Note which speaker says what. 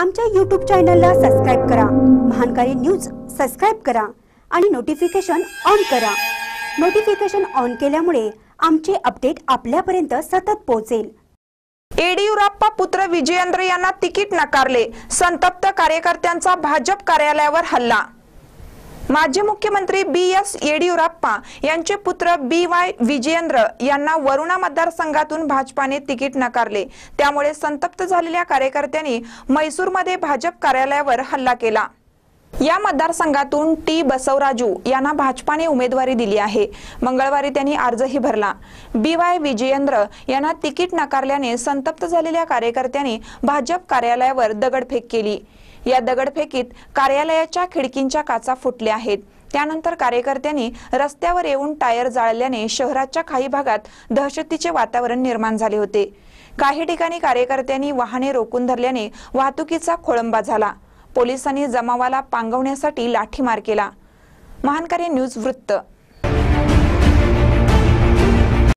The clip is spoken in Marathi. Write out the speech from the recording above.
Speaker 1: आमच्या यूट्यूब चॅनलला सबस्क्राईब करा महानकारी न्यूज सबस्क्राईब करा आणि नोटिफिकेशन ऑन करा नोटिफिकेशन ऑन केल्यामुळे आमचे अपडेट आपल्यापर्यंत सतत पोहोचेल येडियुराप्पा पुत्र विजयेंद्र यांना तिकीट
Speaker 2: नाकारले संतप्त कार्यकर्त्यांचा भाजप कार्यालयावर हल्ला माजी मुख्यमंत्री बी एस येडियुरप्पा यांचे पुत्र बी वाय विजयेंद्र यांना वरुणा मतदारसंघातून भाजपाने तिकीट नकारले त्यामुळे संतप्त झालेल्या कार्यकर्त्यांनी म्हैसूरमध्ये भाजप कार्यालयावर हल्ला केला या मतदारसंघातून टी बसवराजू यांना भाजपाने उमेदवारी दिली आहे मंगळवारी त्यांनी अर्जही भरला बी वाय विजयेंद्र यांना तिकीट नाकारल्याने संतप्त झालेल्या कार्यकर्त्यांनी भाजप कार्यालयावर दगडफेक केली या दगडफेकीत कार्यालयाच्या खिडकींच्या काचा फुटल्या आहेत त्यानंतर कार्यकर्त्यांनी रस्त्यावर येऊन टायर जाळल्याने शहराच्या काही भागात दहशतीचे वातावरण निर्माण झाले होते काही ठिकाणी कार्यकर्त्यांनी वाहने रोखून धरल्याने वाहतुकीचा खोळंबा झाला पोलिसांनी जमावाला पांगवण्यासाठी लाठीमार केला महानकारी न्यूज वृत्त